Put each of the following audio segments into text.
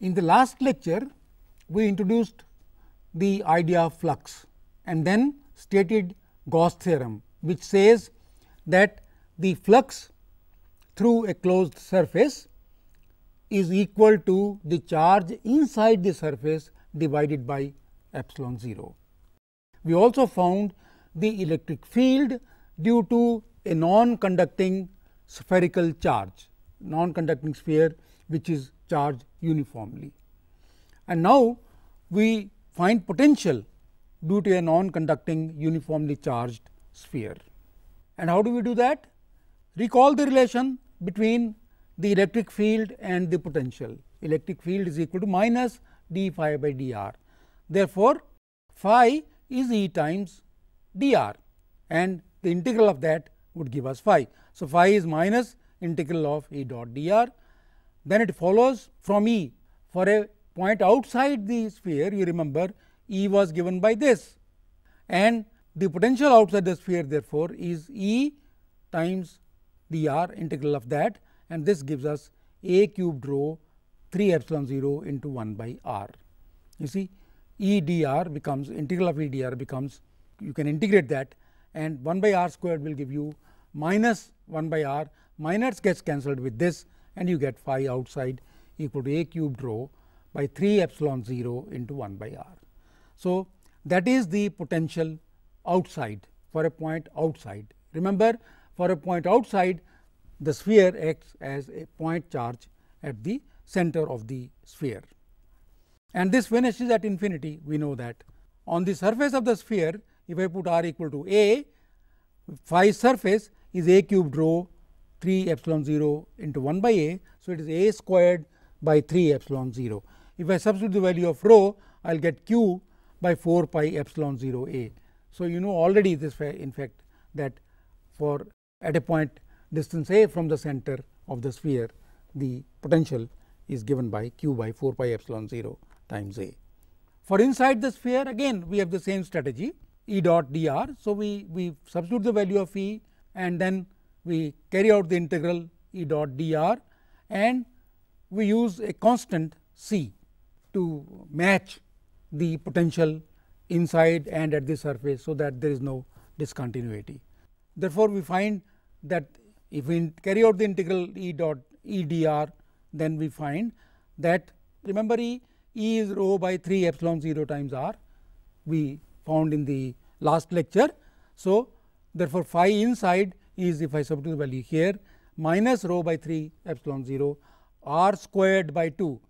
In the last lecture, we introduced the idea of flux and then stated Gauss theorem, which says that the flux through a closed surface is equal to the charge inside the surface divided by epsilon 0. We also found the electric field due to a non-conducting spherical charge, non-conducting sphere which is charged uniformly. And now, we find potential due to a non-conducting uniformly charged sphere. And how do we do that? Recall the relation between the electric field and the potential. Electric field is equal to minus d phi by dr. Therefore, phi is e times dr and the integral of that would give us phi. So, phi is minus integral of e dot dr. Then it follows from e for a point outside the sphere you remember e was given by this and the potential outside the sphere therefore, is e times dr integral of that and this gives us a cubed rho 3 epsilon 0 into 1 by r. You see EDR becomes integral of EDR becomes you can integrate that and 1 by r squared will give you minus 1 by r minus gets cancelled with this and you get phi outside equal to a cubed rho by 3 epsilon 0 into 1 by r. So, that is the potential outside for a point outside. Remember for a point outside the sphere acts as a point charge at the center of the sphere and this vanishes at infinity we know that. On the surface of the sphere if I put r equal to a phi surface is a cubed rho 3 epsilon 0 into 1 by a. So, it is a squared by 3 epsilon 0. If I substitute the value of rho I will get q by 4 pi epsilon 0 a. So, you know already this in fact that for at a point distance a from the center of the sphere the potential is given by q by 4 pi epsilon 0 times A. For inside the sphere again we have the same strategy E dot dr. So, we, we substitute the value of E and then we carry out the integral E dot dr and we use a constant C to match the potential inside and at the surface so that there is no discontinuity. Therefore, we find that if we carry out the integral E dot E dr then we find that remember E E is rho by 3 epsilon 0 times r we found in the last lecture. So, therefore, phi inside is if I substitute value here minus rho by 3 epsilon 0 r squared by 2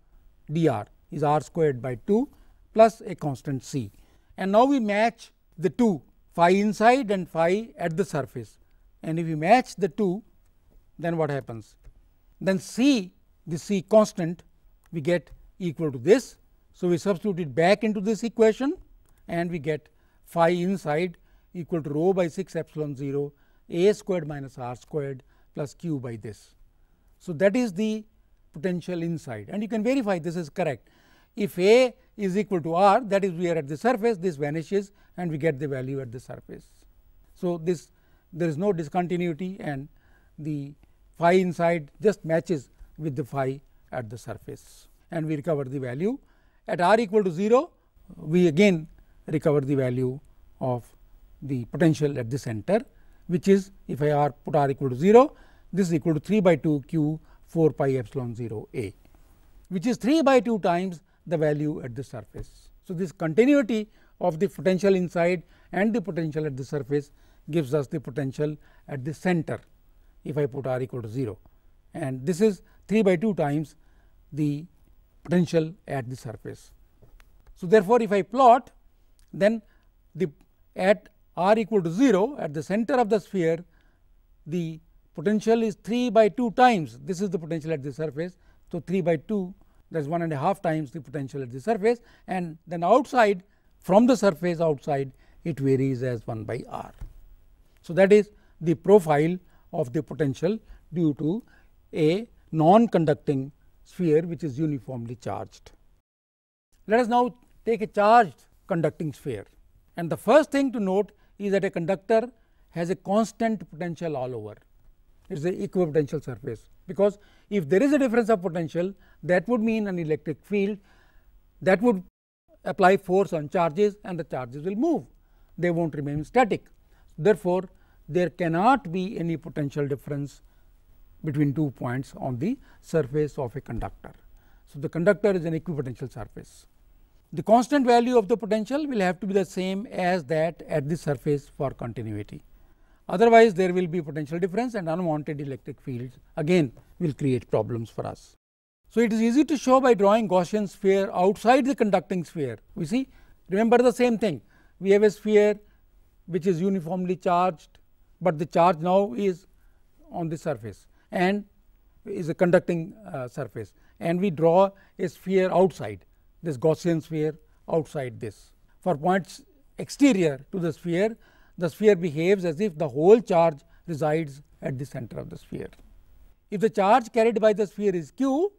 dr is r squared by 2 plus a constant c. And now we match the two phi inside and phi at the surface and if we match the two then what happens? Then c the c constant we get equal to this. So, we substitute it back into this equation and we get phi inside equal to rho by 6 epsilon 0 a squared minus r squared plus q by this. So, that is the potential inside and you can verify this is correct. If a is equal to r that is we are at the surface this vanishes and we get the value at the surface. So, this there is no discontinuity and the phi inside just matches with the phi at the surface and we recover the value. At r equal to 0, we again recover the value of the potential at the center which is if I r put r equal to 0, this is equal to 3 by 2 q 4 pi epsilon 0 a which is 3 by 2 times the value at the surface. So, this continuity of the potential inside and the potential at the surface gives us the potential at the center if I put r equal to 0 and this is 3 by 2 times the potential at the surface. So, therefore, if I plot then the at r equal to 0 at the center of the sphere the potential is 3 by 2 times this is the potential at the surface. So, 3 by 2 that is one and a half times the potential at the surface and then outside from the surface outside it varies as 1 by r. So, that is the profile of the potential due to a non conducting sphere which is uniformly charged. Let us now take a charged conducting sphere and the first thing to note is that a conductor has a constant potential all over. It is an equipotential surface because if there is a difference of potential that would mean an electric field that would apply force on charges and the charges will move. They will not remain static. Therefore, there cannot be any potential difference between two points on the surface of a conductor. So, the conductor is an equipotential surface. The constant value of the potential will have to be the same as that at the surface for continuity. Otherwise, there will be potential difference and unwanted electric fields again will create problems for us. So, it is easy to show by drawing Gaussian sphere outside the conducting sphere. We see remember the same thing we have a sphere which is uniformly charged, but the charge now is on the surface and is a conducting uh, surface and we draw a sphere outside this Gaussian sphere outside this. For points exterior to the sphere, the sphere behaves as if the whole charge resides at the center of the sphere. If the charge carried by the sphere is q,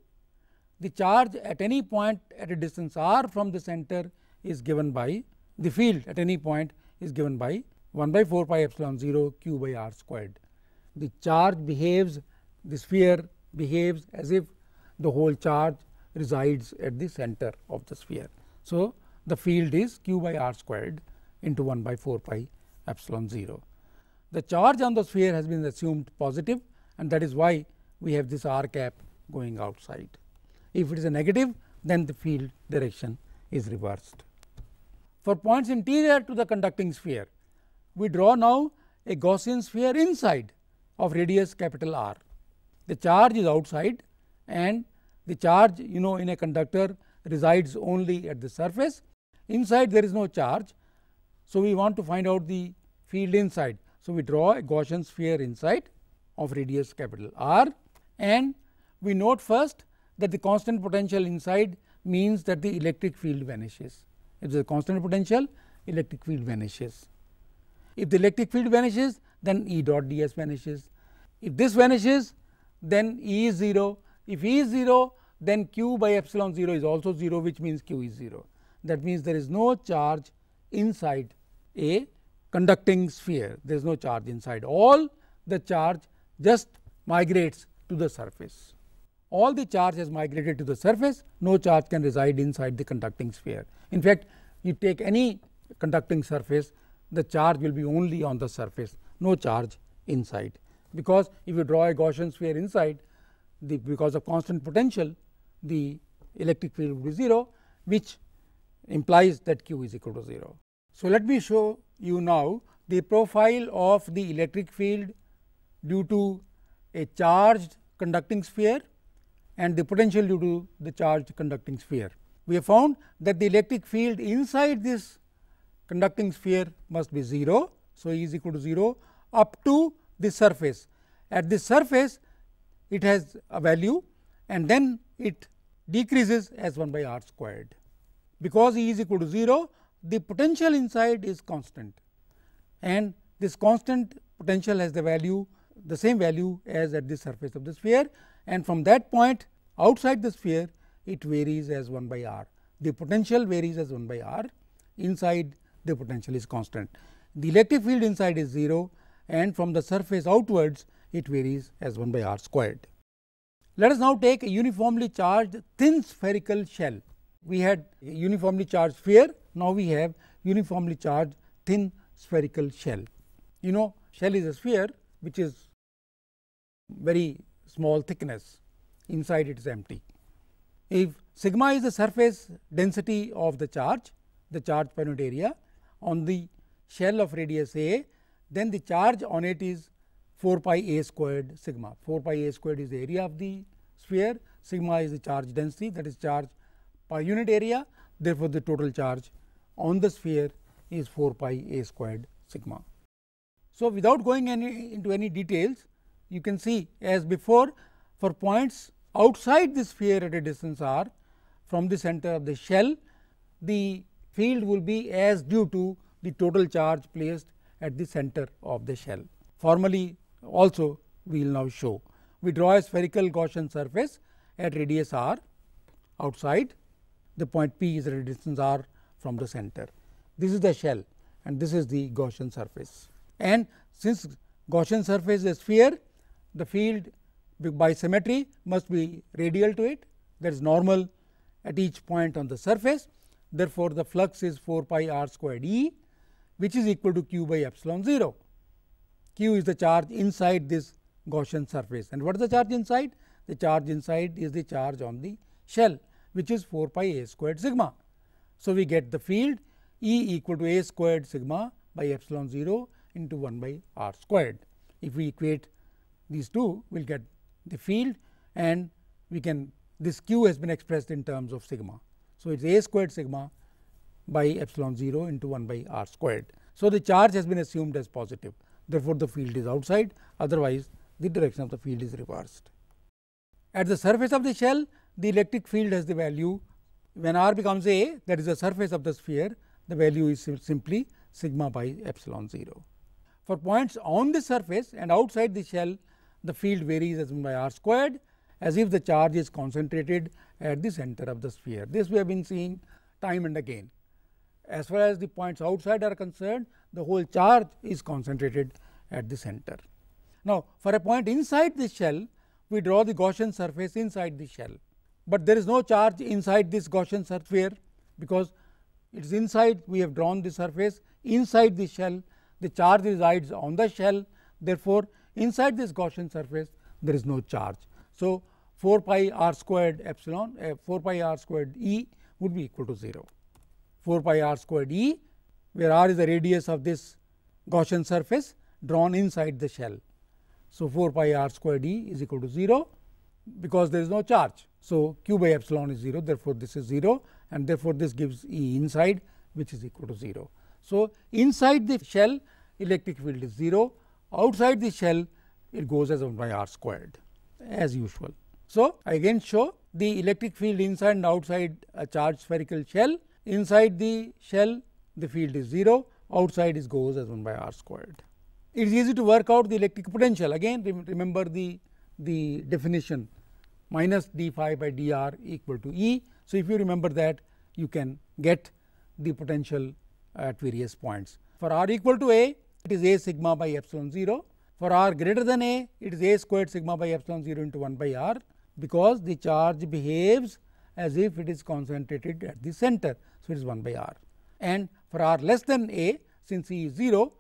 the charge at any point at a distance r from the center is given by the field at any point is given by 1 by 4 pi epsilon 0 q by r squared. The charge behaves the sphere behaves as if the whole charge resides at the center of the sphere. So, the field is q by r squared into 1 by 4 pi epsilon 0. The charge on the sphere has been assumed positive and that is why we have this r cap going outside. If it is a negative then the field direction is reversed. For points interior to the conducting sphere, we draw now a Gaussian sphere inside of radius capital R the charge is outside and the charge you know in a conductor resides only at the surface. Inside there is no charge. So, we want to find out the field inside. So, we draw a Gaussian sphere inside of radius capital R and we note first that the constant potential inside means that the electric field vanishes. If there is a constant potential electric field vanishes. If the electric field vanishes then E dot ds vanishes. If this vanishes then E is 0. If E is 0, then Q by epsilon 0 is also 0, which means Q is 0. That means there is no charge inside a conducting sphere, there is no charge inside. All the charge just migrates to the surface. All the charge has migrated to the surface, no charge can reside inside the conducting sphere. In fact, you take any conducting surface, the charge will be only on the surface, no charge inside because if you draw a Gaussian sphere inside the because of constant potential the electric field will be 0 which implies that q is equal to 0. So, let me show you now the profile of the electric field due to a charged conducting sphere and the potential due to the charged conducting sphere. We have found that the electric field inside this conducting sphere must be 0. So, E is equal to 0 up to the surface. At the surface it has a value and then it decreases as 1 by r squared. Because E is equal to 0 the potential inside is constant and this constant potential has the value the same value as at the surface of the sphere and from that point outside the sphere it varies as 1 by r. The potential varies as 1 by r inside the potential is constant. The electric field inside is 0 and from the surface outwards it varies as 1 by r squared. Let us now take a uniformly charged thin spherical shell. We had uniformly charged sphere, now we have uniformly charged thin spherical shell. You know shell is a sphere which is very small thickness, inside it is empty. If sigma is the surface density of the charge, the charge per unit area on the shell of radius a then the charge on it is 4 pi a squared sigma. 4 pi a squared is the area of the sphere, sigma is the charge density that is charge per unit area. Therefore, the total charge on the sphere is 4 pi a squared sigma. So, without going any into any details, you can see as before for points outside the sphere at a distance r from the center of the shell, the field will be as due to the total charge placed at the center of the shell. Formally also we will now show. We draw a spherical Gaussian surface at radius r outside the point P is at a distance r from the center. This is the shell and this is the Gaussian surface. And since Gaussian surface is a sphere, the field by symmetry must be radial to it that is normal at each point on the surface. Therefore, the flux is 4 pi r square E which is equal to q by epsilon 0. q is the charge inside this Gaussian surface and what is the charge inside? The charge inside is the charge on the shell which is 4 pi a squared sigma. So, we get the field E equal to a squared sigma by epsilon 0 into 1 by r squared. If we equate these two we will get the field and we can this q has been expressed in terms of sigma. So, it is a squared sigma by epsilon 0 into 1 by r squared. So, the charge has been assumed as positive therefore, the field is outside otherwise the direction of the field is reversed. At the surface of the shell the electric field has the value when r becomes A that is the surface of the sphere the value is simply sigma by epsilon 0. For points on the surface and outside the shell the field varies as 1 by r squared as if the charge is concentrated at the center of the sphere. This we have been seeing time and again. As far as the points outside are concerned, the whole charge is concentrated at the center. Now, for a point inside the shell, we draw the Gaussian surface inside the shell, but there is no charge inside this Gaussian surface because it is inside we have drawn the surface inside the shell, the charge resides on the shell. Therefore, inside this Gaussian surface there is no charge. So, 4 pi r squared epsilon uh, 4 pi r squared E would be equal to 0. 4 pi r square E, where r is the radius of this Gaussian surface drawn inside the shell. So, 4 pi r square E is equal to 0, because there is no charge. So, q by epsilon is 0, therefore, this is 0 and therefore, this gives E inside which is equal to 0. So, inside the shell electric field is 0, outside the shell it goes as 1 by r squared as usual. So, I again show the electric field inside and outside a charged spherical shell inside the shell the field is 0 outside it goes as 1 by r squared. It is easy to work out the electric potential again rem remember the, the definition minus d phi by dr equal to E. So, if you remember that you can get the potential at various points. For r equal to a it is a sigma by epsilon 0 for r greater than a it is a squared sigma by epsilon 0 into 1 by r because the charge behaves as if it is concentrated at the center. So, it is 1 by r and for r less than a since e is 0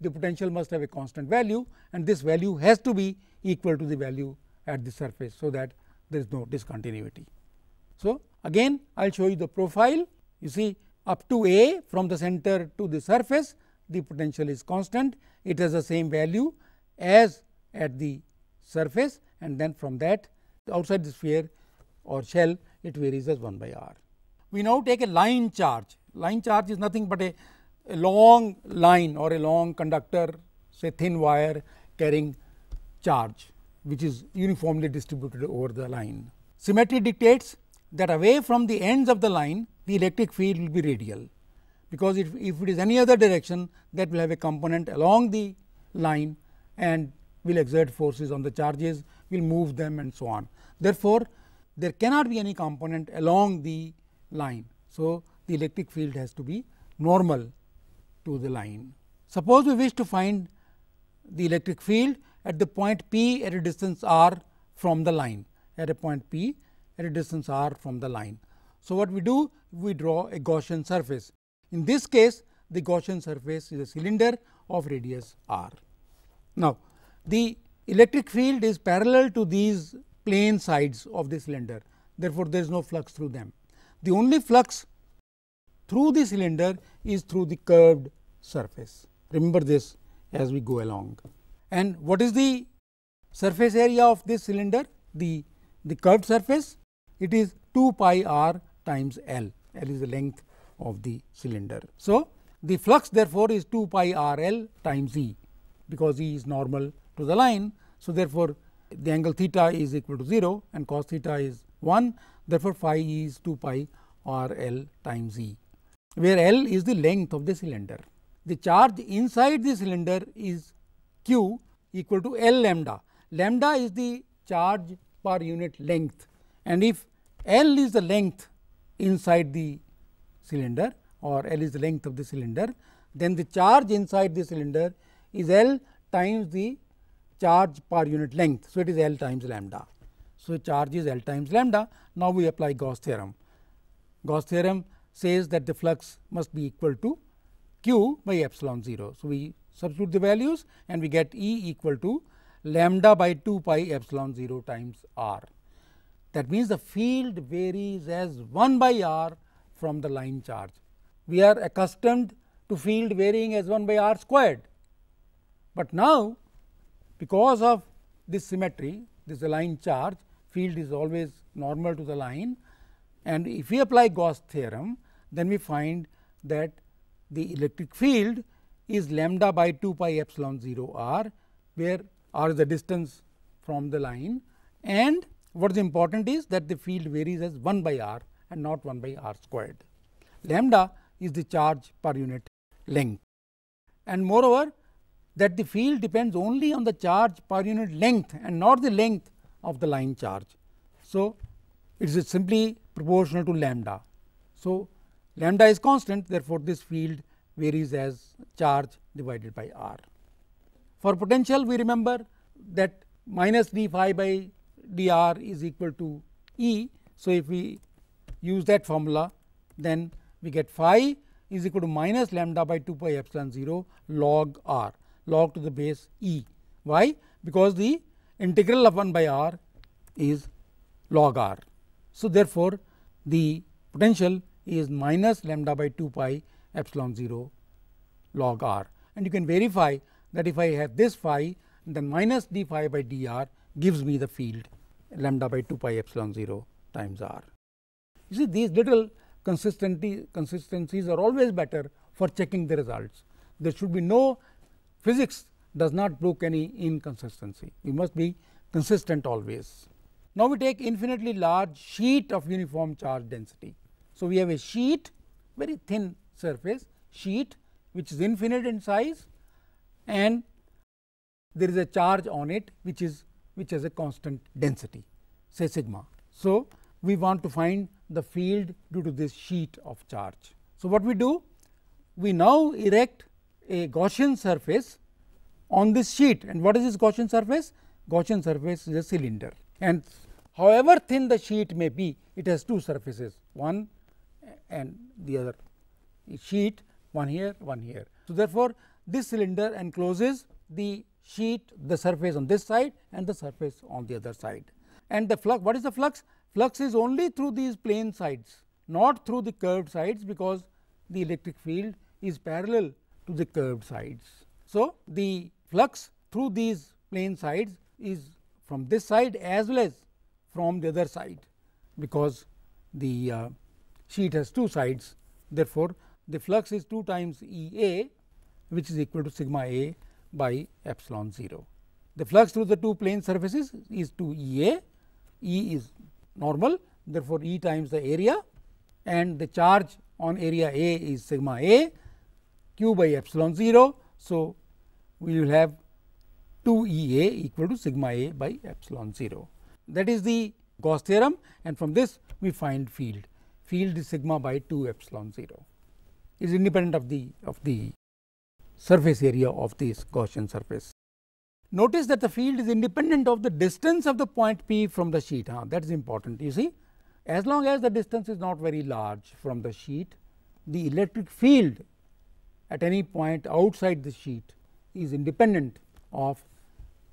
the potential must have a constant value and this value has to be equal to the value at the surface. So, that there is no discontinuity. So, again I will show you the profile you see up to a from the center to the surface the potential is constant it has the same value as at the surface and then from that outside the sphere or shell it varies as 1 by r. We now take a line charge. Line charge is nothing but a, a long line or a long conductor, say thin wire carrying charge which is uniformly distributed over the line. Symmetry dictates that away from the ends of the line the electric field will be radial because if, if it is any other direction that will have a component along the line and will exert forces on the charges, will move them and so on. Therefore, there cannot be any component along the line. So, the electric field has to be normal to the line. Suppose we wish to find the electric field at the point P at a distance r from the line, at a point P at a distance r from the line. So, what we do? We draw a Gaussian surface. In this case, the Gaussian surface is a cylinder of radius r. Now, the electric field is parallel to these plane sides of the cylinder. Therefore, there is no flux through them. The only flux through the cylinder is through the curved surface. Remember this as we go along. And what is the surface area of this cylinder? The, the curved surface, it is 2 pi r times L. L is the length of the cylinder. So, the flux therefore is 2 pi r L times E because E is normal to the line. So, therefore, the angle theta is equal to 0 and cos theta is 1 therefore, phi is 2 pi r l times E where L is the length of the cylinder. The charge inside the cylinder is Q equal to L lambda. Lambda is the charge per unit length and if L is the length inside the cylinder or L is the length of the cylinder, then the charge inside the cylinder is L times the charge per unit length. So, it is L times lambda. So, charge is L times lambda. Now, we apply Gauss theorem. Gauss theorem says that the flux must be equal to q by epsilon 0. So, we substitute the values and we get E equal to lambda by 2 pi epsilon 0 times r. That means, the field varies as 1 by r from the line charge. We are accustomed to field varying as 1 by r squared, but now because of this symmetry, this line charge field is always normal to the line and if we apply Gauss theorem, then we find that the electric field is lambda by 2 pi epsilon 0 r, where r is the distance from the line and what is important is that the field varies as 1 by r and not 1 by r squared. Lambda is the charge per unit length and moreover that the field depends only on the charge per unit length and not the length of the line charge. So, it is simply proportional to lambda. So, lambda is constant therefore, this field varies as charge divided by r. For potential we remember that minus d phi by dr is equal to E. So, if we use that formula then we get phi is equal to minus lambda by 2 pi epsilon 0 log r log to the base e. Why? Because the integral of 1 by r is log r. So, therefore, the potential is minus lambda by 2 pi epsilon 0 log r and you can verify that if I have this phi then minus d phi by dr gives me the field lambda by 2 pi epsilon 0 times r. You see these little consistency consistencies are always better for checking the results. There should be no physics does not brook any inconsistency. You must be consistent always. Now we take infinitely large sheet of uniform charge density. So we have a sheet, very thin surface sheet which is infinite in size and there is a charge on it which is which has a constant density say sigma. So we want to find the field due to this sheet of charge. So what we do? We now erect a Gaussian surface on this sheet and what is this Gaussian surface? Gaussian surface is a cylinder and however thin the sheet may be it has two surfaces one and the other sheet one here one here. So, therefore, this cylinder encloses the sheet the surface on this side and the surface on the other side and the flux what is the flux? Flux is only through these plane sides not through the curved sides because the electric field is parallel to the curved sides. So, the flux through these plane sides is from this side as well as from the other side because the uh, sheet has two sides. Therefore, the flux is 2 times E A which is equal to sigma A by epsilon 0. The flux through the two plane surfaces is 2 E A, E is normal therefore, E times the area and the charge on area A is sigma A q by epsilon 0. So, we will have 2 E A equal to sigma A by epsilon 0. That is the Gauss theorem and from this we find field. Field is sigma by 2 epsilon 0. is independent of the of the surface area of this Gaussian surface. Notice that the field is independent of the distance of the point P from the sheet. Huh? Ah, that is important. You see, as long as the distance is not very large from the sheet, the electric field at any point outside the sheet is independent of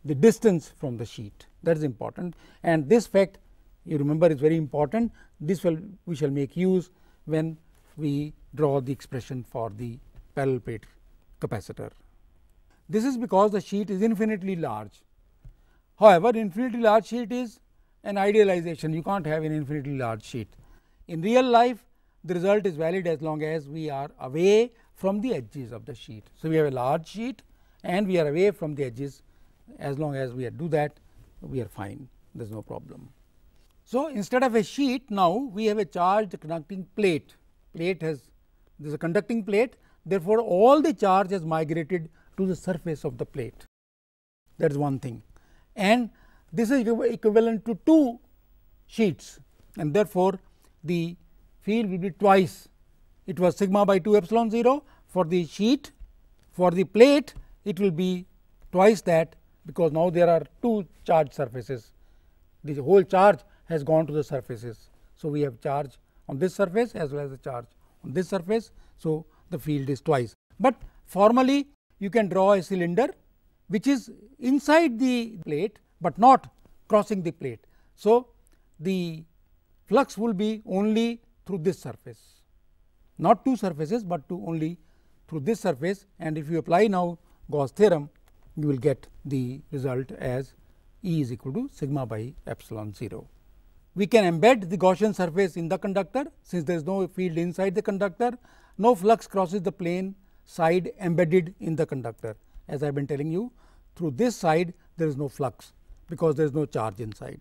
the distance from the sheet that is important and this fact you remember is very important this will we shall make use when we draw the expression for the parallel plate capacitor. This is because the sheet is infinitely large. However, infinitely large sheet is an idealization you can't have an infinitely large sheet. In real life the result is valid as long as we are away from the edges of the sheet. So, we have a large sheet and we are away from the edges as long as we do that we are fine there is no problem. So, instead of a sheet now we have a charged conducting plate, plate has there is a conducting plate therefore, all the charge has migrated to the surface of the plate that is one thing and this is equivalent to two sheets and therefore, the field will be twice. It was sigma by 2 epsilon 0 for the sheet, for the plate it will be twice that because now there are two charge surfaces. The whole charge has gone to the surfaces. So, we have charge on this surface as well as the charge on this surface. So, the field is twice. But formally you can draw a cylinder which is inside the plate, but not crossing the plate. So, the flux will be only through this surface not two surfaces but to only through this surface and if you apply now Gauss theorem you will get the result as E is equal to sigma by epsilon 0. We can embed the Gaussian surface in the conductor since there is no field inside the conductor no flux crosses the plane side embedded in the conductor as I have been telling you through this side there is no flux because there is no charge inside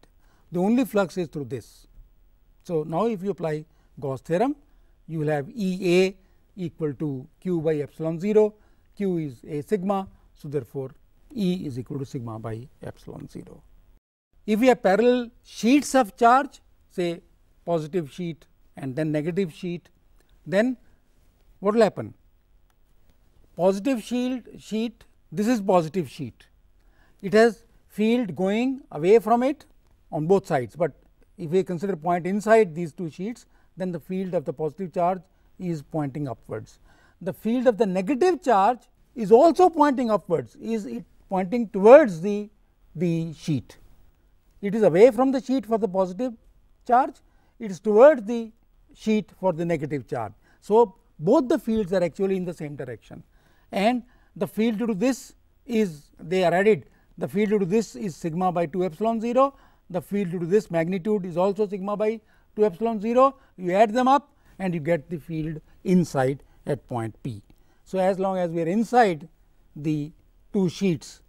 the only flux is through this. So, now if you apply Gauss theorem you will have E A equal to q by epsilon 0 q is a sigma so therefore E is equal to sigma by epsilon 0. If we have parallel sheets of charge say positive sheet and then negative sheet then what will happen positive shield sheet this is positive sheet it has field going away from it on both sides but if we consider point inside these two sheets then the field of the positive charge is pointing upwards. The field of the negative charge is also pointing upwards, is it pointing towards the, the sheet. It is away from the sheet for the positive charge, it is towards the sheet for the negative charge. So, both the fields are actually in the same direction and the field due to this is they are added the field due to this is sigma by 2 epsilon 0 the field due to this magnitude is also sigma by 2 epsilon 0 you add them up and you get the field inside at point P. So, as long as we are inside the two sheets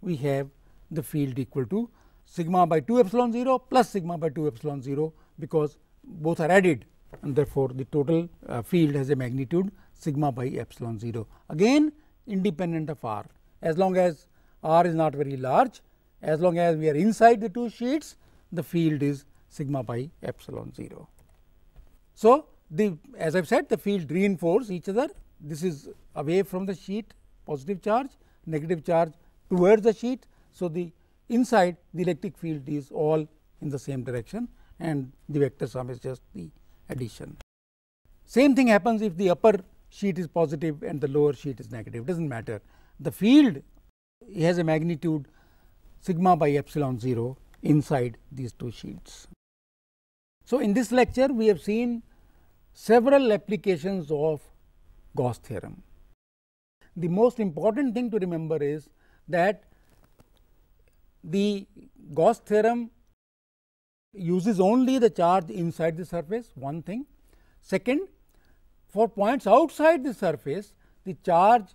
we have the field equal to sigma by 2 epsilon 0 plus sigma by 2 epsilon 0 because both are added and therefore, the total uh, field has a magnitude sigma by epsilon 0 again independent of r as long as r is not very large as long as we are inside the two sheets the field is sigma by epsilon 0. So, the as I have said the field reinforce each other this is away from the sheet positive charge negative charge towards the sheet. So, the inside the electric field is all in the same direction and the vector sum is just the addition. Same thing happens if the upper sheet is positive and the lower sheet is negative it does not matter. The field has a magnitude sigma by epsilon 0 inside these two sheets. So, in this lecture we have seen several applications of Gauss theorem. The most important thing to remember is that the Gauss theorem uses only the charge inside the surface one thing. Second for points outside the surface the charge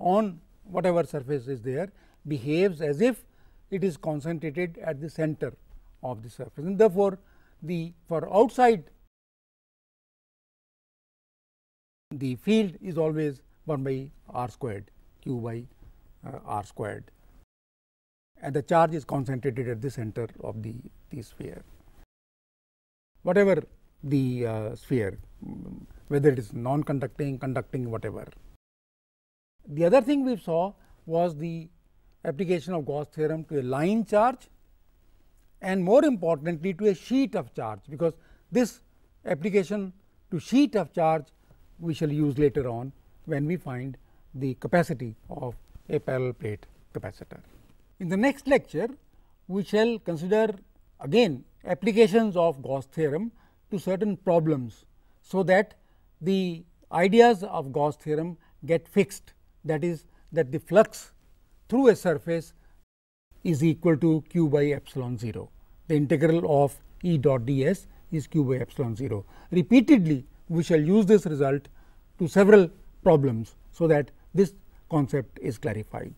on whatever surface is there behaves as if it is concentrated at the center of the surface and therefore, the for outside the field is always 1 by r squared q by uh, r squared and the charge is concentrated at the center of the, the sphere. Whatever the uh, sphere whether it is non-conducting, conducting whatever. The other thing we saw was the application of Gauss theorem to a line charge and more importantly to a sheet of charge because this application to sheet of charge we shall use later on when we find the capacity of a parallel plate capacitor. In the next lecture we shall consider again applications of Gauss theorem to certain problems so that the ideas of Gauss theorem get fixed that is that the flux through a surface is equal to q by epsilon 0 the integral of E dot ds is q by epsilon 0. Repeatedly we shall use this result to several problems, so that this concept is clarified.